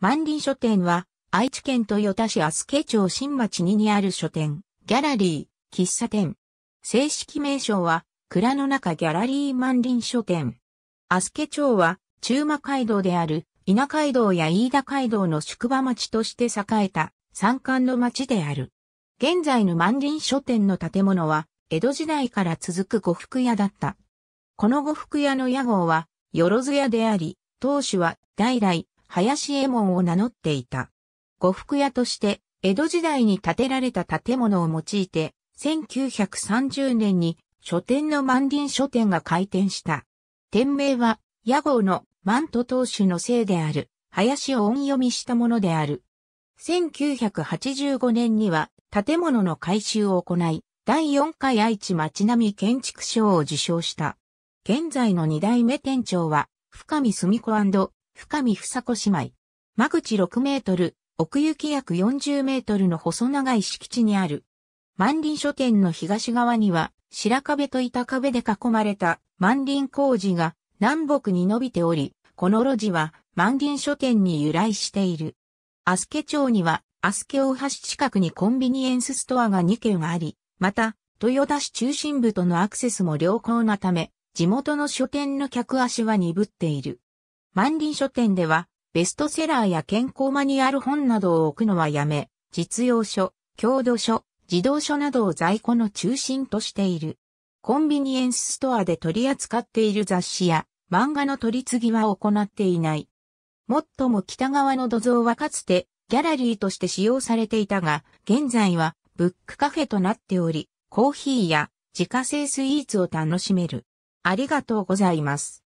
万林書店は、愛知県豊田市飛助町新町ににある書店、ギャラリー、喫茶店。正式名称は、蔵の中ギャラリー万林書店。飛助町は、中馬街道である、稲街道や飯田街道の宿場町として栄えた、山間の町である。現在の万林書店の建物は、江戸時代から続く呉服屋だった。この呉服屋の屋号は、よろず屋であり、当主は、代々、林右衛門を名乗っていた。呉服屋として、江戸時代に建てられた建物を用いて、1930年に書店の万林書店が開店した。店名は、屋号の万都当主の姓である、林を音読みしたものである。1985年には、建物の改修を行い、第4回愛知町並み建築賞を受賞した。現在の2代目店長は、深見澄子深見房子姉妹。間口6メートル、奥行き約40メートルの細長い敷地にある。万林書店の東側には、白壁と板壁で囲まれた万林工事が南北に伸びており、この路地は万林書店に由来している。アスケ町には、アスケ大橋近くにコンビニエンスストアが2軒あり、また、豊田市中心部とのアクセスも良好なため、地元の書店の客足は鈍っている。万林書店では、ベストセラーや健康マニュアル本などを置くのはやめ、実用書、郷土書、児童書などを在庫の中心としている。コンビニエンスストアで取り扱っている雑誌や漫画の取り次ぎは行っていない。もっとも北側の土蔵はかつてギャラリーとして使用されていたが、現在はブックカフェとなっており、コーヒーや自家製スイーツを楽しめる。ありがとうございます。